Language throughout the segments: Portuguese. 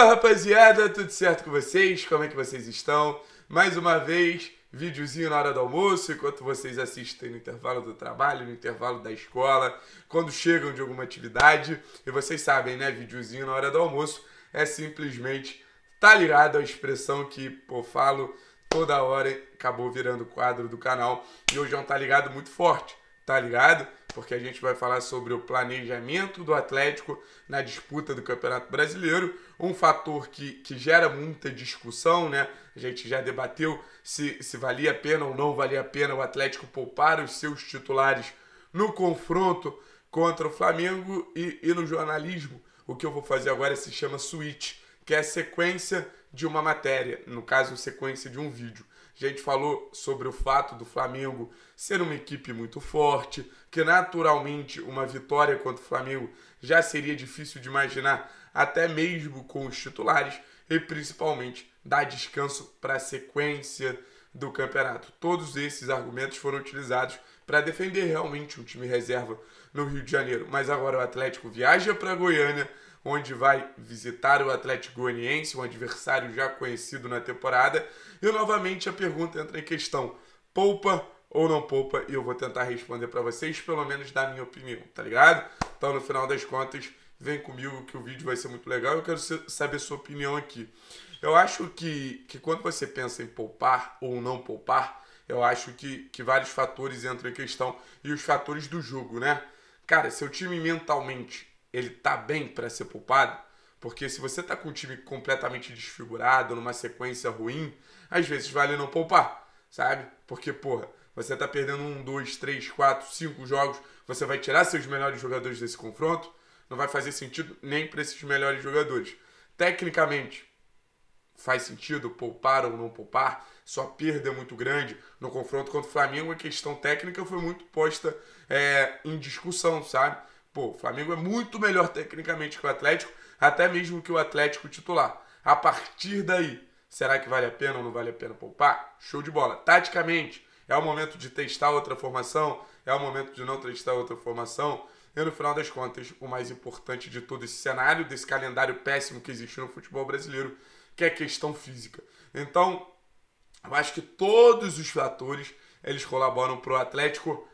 Fala rapaziada, tudo certo com vocês? Como é que vocês estão? Mais uma vez, videozinho na hora do almoço, enquanto vocês assistem no intervalo do trabalho, no intervalo da escola, quando chegam de alguma atividade. E vocês sabem, né? Videozinho na hora do almoço é simplesmente tá ligado à expressão que pô, falo toda hora, acabou virando quadro do canal. E hoje é um tá ligado muito forte tá ligado? Porque a gente vai falar sobre o planejamento do Atlético na disputa do Campeonato Brasileiro, um fator que, que gera muita discussão, né? A gente já debateu se, se valia a pena ou não valia a pena o Atlético poupar os seus titulares no confronto contra o Flamengo e, e no jornalismo. O que eu vou fazer agora se chama switch, que é a sequência de uma matéria, no caso, sequência de um vídeo gente falou sobre o fato do Flamengo ser uma equipe muito forte, que naturalmente uma vitória contra o Flamengo já seria difícil de imaginar, até mesmo com os titulares, e principalmente dar descanso para a sequência do campeonato. Todos esses argumentos foram utilizados para defender realmente um time reserva no Rio de Janeiro. Mas agora o Atlético viaja para Goiânia, onde vai visitar o Atlético Goianiense, um adversário já conhecido na temporada. E novamente a pergunta entra em questão: poupa ou não poupa? E eu vou tentar responder para vocês, pelo menos da minha opinião, tá ligado? Então, no final das contas, vem comigo que o vídeo vai ser muito legal. Eu quero saber sua opinião aqui. Eu acho que, que quando você pensa em poupar ou não poupar, eu acho que, que vários fatores entram em questão e os fatores do jogo, né? Cara, seu time mentalmente ele tá bem para ser poupado, porque se você tá com o time completamente desfigurado, numa sequência ruim, às vezes vale não poupar, sabe? Porque, porra, você tá perdendo um, dois, três, quatro, cinco jogos, você vai tirar seus melhores jogadores desse confronto, não vai fazer sentido nem para esses melhores jogadores. Tecnicamente, faz sentido poupar ou não poupar, sua perda é muito grande. No confronto contra o Flamengo, a questão técnica foi muito posta é, em discussão, sabe? Pô, o Flamengo é muito melhor tecnicamente que o Atlético, até mesmo que o Atlético titular. A partir daí, será que vale a pena ou não vale a pena poupar? Show de bola. Taticamente, é o momento de testar outra formação, é o momento de não testar outra formação. E no final das contas, o mais importante de todo esse cenário, desse calendário péssimo que existe no futebol brasileiro, que é questão física. Então, eu acho que todos os fatores eles colaboram para o Atlético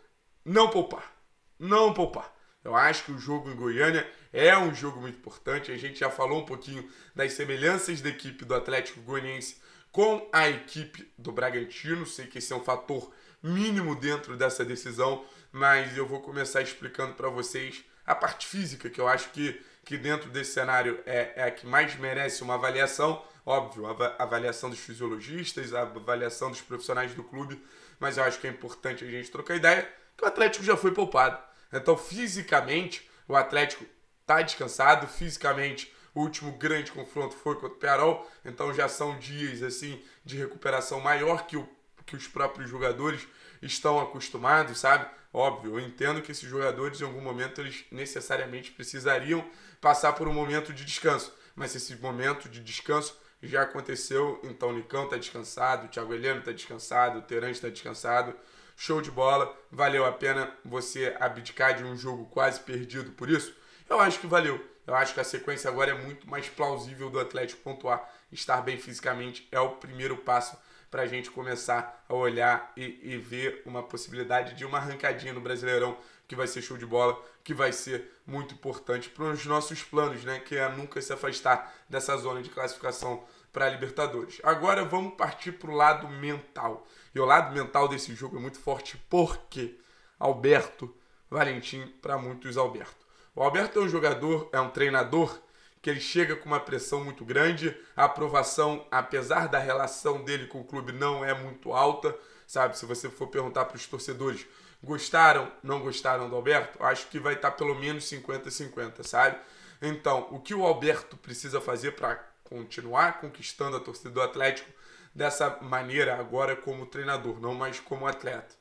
não poupar. Não poupar. Eu acho que o jogo em Goiânia é um jogo muito importante. A gente já falou um pouquinho das semelhanças da equipe do Atlético Goianiense com a equipe do Bragantino. Sei que esse é um fator mínimo dentro dessa decisão, mas eu vou começar explicando para vocês a parte física, que eu acho que que dentro desse cenário é, é a que mais merece uma avaliação, óbvio, a avaliação dos fisiologistas, a avaliação dos profissionais do clube, mas eu acho que é importante a gente trocar ideia que o Atlético já foi poupado. Então, fisicamente, o Atlético está descansado, fisicamente o último grande confronto foi contra o Piarol, então já são dias assim de recuperação maior que, o, que os próprios jogadores estão acostumados, sabe? Óbvio, eu entendo que esses jogadores em algum momento eles necessariamente precisariam passar por um momento de descanso, mas esse momento de descanso já aconteceu, então o Nicão está descansado, o Thiago Heleno está descansado, o Terante está descansado. Show de bola, valeu a pena você abdicar de um jogo quase perdido por isso? Eu acho que valeu. Eu acho que a sequência agora é muito mais plausível do Atlético pontuar. Estar bem fisicamente é o primeiro passo para a gente começar a olhar e, e, ver uma possibilidade de uma arrancadinha no Brasileirão que vai ser show de bola, que vai ser muito importante para os nossos planos, né? Que é nunca se afastar dessa zona de classificação para a Libertadores. Agora vamos partir para o lado mental. E o lado mental desse jogo é muito forte porque Alberto Valentim, para muitos, Alberto. O Alberto é um jogador, é um treinador que ele chega com uma pressão muito grande, a aprovação, apesar da relação dele com o clube, não é muito alta, sabe? Se você for perguntar para os torcedores, gostaram, não gostaram do Alberto, acho que vai estar tá pelo menos 50-50, sabe? Então, o que o Alberto precisa fazer para continuar conquistando a torcida do Atlético dessa maneira, agora como treinador, não mais como atleta?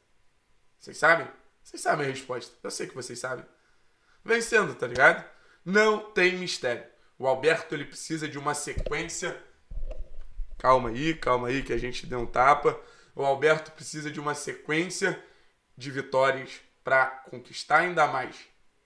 Vocês sabem? Vocês sabem a resposta. Eu sei que vocês sabem. Vencendo, tá ligado? Não tem mistério. O Alberto ele precisa de uma sequência. Calma aí, calma aí que a gente deu um tapa. O Alberto precisa de uma sequência de vitórias para conquistar ainda mais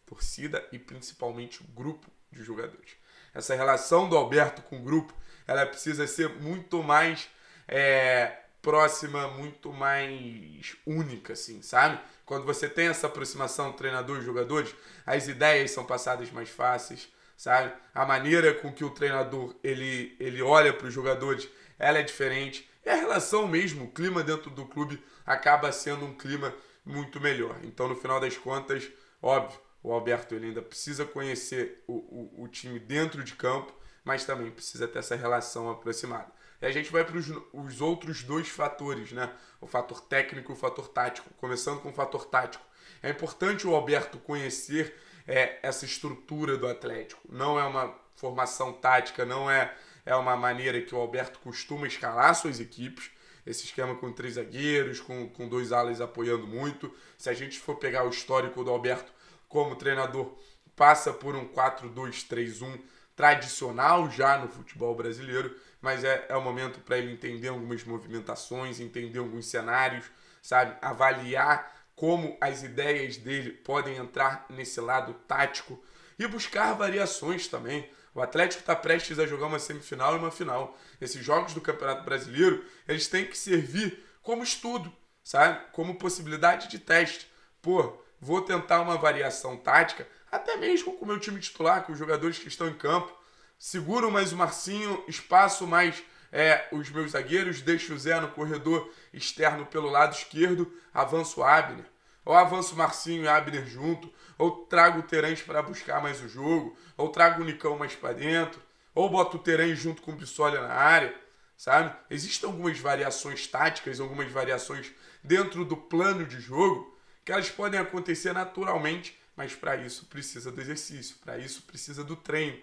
torcida e principalmente o grupo de jogadores. Essa relação do Alberto com o grupo, ela precisa ser muito mais é, próxima, muito mais única, assim, sabe? Quando você tem essa aproximação treinador e jogadores, as ideias são passadas mais fáceis, sabe? A maneira com que o treinador ele, ele olha para os jogadores, ela é diferente. E a relação mesmo, o clima dentro do clube acaba sendo um clima muito melhor. Então, no final das contas, óbvio, o Alberto ele ainda precisa conhecer o, o, o time dentro de campo, mas também precisa ter essa relação aproximada. E a gente vai para os outros dois fatores, né? O fator técnico e o fator tático. Começando com o fator tático. É importante o Alberto conhecer é, essa estrutura do Atlético. Não é uma formação tática, não é, é uma maneira que o Alberto costuma escalar suas equipes. Esse esquema com três zagueiros, com, com dois alas apoiando muito. Se a gente for pegar o histórico do Alberto como treinador, passa por um 4-2-3-1 tradicional já no futebol brasileiro, mas é, é o momento para ele entender algumas movimentações, entender alguns cenários, sabe? Avaliar como as ideias dele podem entrar nesse lado tático e buscar variações também. O Atlético está prestes a jogar uma semifinal e uma final. Esses jogos do Campeonato Brasileiro, eles têm que servir como estudo, sabe? Como possibilidade de teste. Pô, vou tentar uma variação tática, até mesmo com o meu time titular, com os jogadores que estão em campo. Seguro mais o Marcinho, espaço mais é, os meus zagueiros, deixo o Zé no corredor externo pelo lado esquerdo, avanço o Abner. Ou avanço o Marcinho e Abner junto, ou trago o Terence para buscar mais o jogo, ou trago o Nicão mais para dentro, ou boto o Terence junto com o Bissolha na área, sabe? Existem algumas variações táticas, algumas variações dentro do plano de jogo que elas podem acontecer naturalmente, mas para isso precisa do exercício, para isso precisa do treino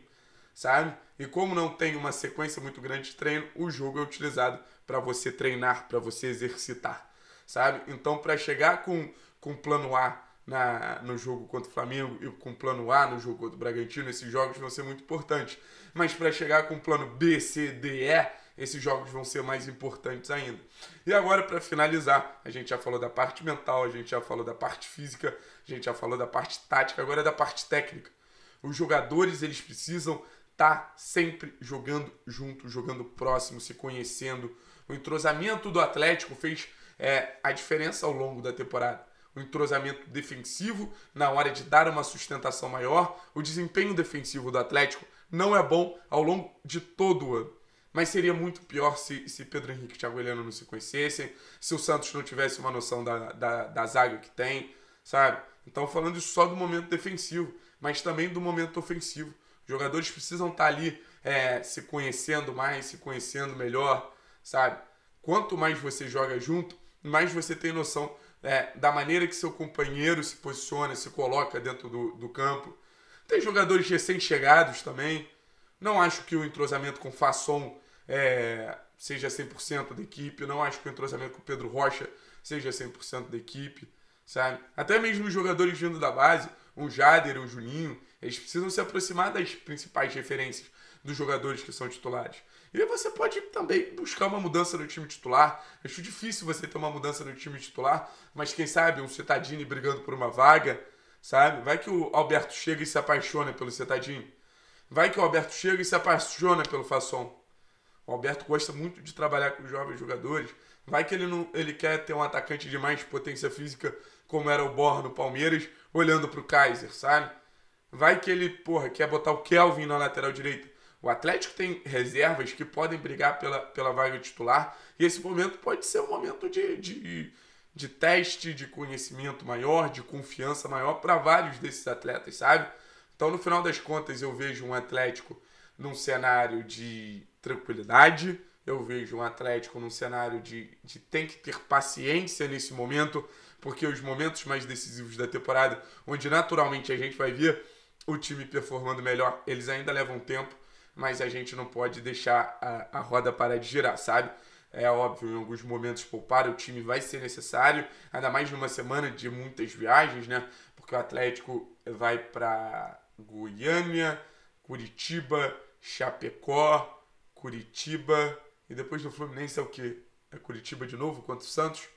sabe? E como não tem uma sequência muito grande de treino, o jogo é utilizado para você treinar, para você exercitar, sabe? Então, para chegar com com plano A na, no jogo contra o Flamengo e com plano A no jogo contra o Bragantino, esses jogos vão ser muito importantes. Mas para chegar com plano B, C, D, E, esses jogos vão ser mais importantes ainda. E agora, para finalizar, a gente já falou da parte mental, a gente já falou da parte física, a gente já falou da parte tática, agora é da parte técnica. Os jogadores eles precisam tá sempre jogando junto, jogando próximo, se conhecendo. O entrosamento do Atlético fez é, a diferença ao longo da temporada. O entrosamento defensivo na hora de dar uma sustentação maior, o desempenho defensivo do Atlético não é bom ao longo de todo o ano. Mas seria muito pior se, se Pedro Henrique e Thiago Heleno não se conhecessem, se o Santos não tivesse uma noção da, da, da zaga que tem, sabe? Então, falando só do momento defensivo, mas também do momento ofensivo. Jogadores precisam estar tá ali é, se conhecendo mais, se conhecendo melhor, sabe? Quanto mais você joga junto, mais você tem noção é, da maneira que seu companheiro se posiciona, se coloca dentro do, do campo. Tem jogadores recém-chegados também. Não acho que o entrosamento com Fasson é, seja 100% da equipe. Não acho que o entrosamento com Pedro Rocha seja 100% da equipe, sabe? Até mesmo os jogadores vindo da base, o Jader, o Juninho, eles precisam se aproximar das principais referências dos jogadores que são titulares. E você pode também buscar uma mudança no time titular. Acho difícil você ter uma mudança no time titular, mas quem sabe um Cetadini brigando por uma vaga, sabe? Vai que o Alberto chega e se apaixona pelo Cetadini. Vai que o Alberto chega e se apaixona pelo Fasson. O Alberto gosta muito de trabalhar com jovens jogadores. Vai que ele não, ele quer ter um atacante de mais potência física, como era o Borra no Palmeiras, olhando para o Kaiser, sabe? Vai que ele, porra, quer botar o Kelvin na lateral direita. O Atlético tem reservas que podem brigar pela, pela vaga titular. E esse momento pode ser um momento de, de, de teste, de conhecimento maior, de confiança maior para vários desses atletas, sabe? Então, no final das contas, eu vejo um Atlético num cenário de tranquilidade. Eu vejo um Atlético num cenário de, de tem que ter paciência nesse momento, porque os momentos mais decisivos da temporada, onde naturalmente a gente vai ver o time performando melhor. Eles ainda levam tempo, mas a gente não pode deixar a, a roda parar de girar, sabe? É óbvio, em alguns momentos poupar o time vai ser necessário, ainda mais numa semana de muitas viagens, né? Porque o Atlético vai para Goiânia, Curitiba, Chapecó, Curitiba e depois do Fluminense é o que? É Curitiba de novo contra o Santos?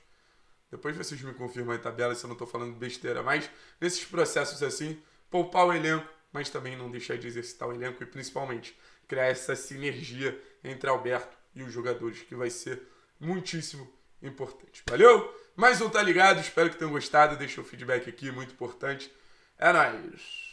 Depois vocês me confirmam aí a tabela se eu não estou falando besteira, mas nesses processos assim, poupar o elenco, mas também não deixar de exercitar o elenco e principalmente criar essa sinergia entre Alberto e os jogadores, que vai ser muitíssimo importante. Valeu? Mais um Tá Ligado, espero que tenham gostado. Deixa o feedback aqui, muito importante. É nóis!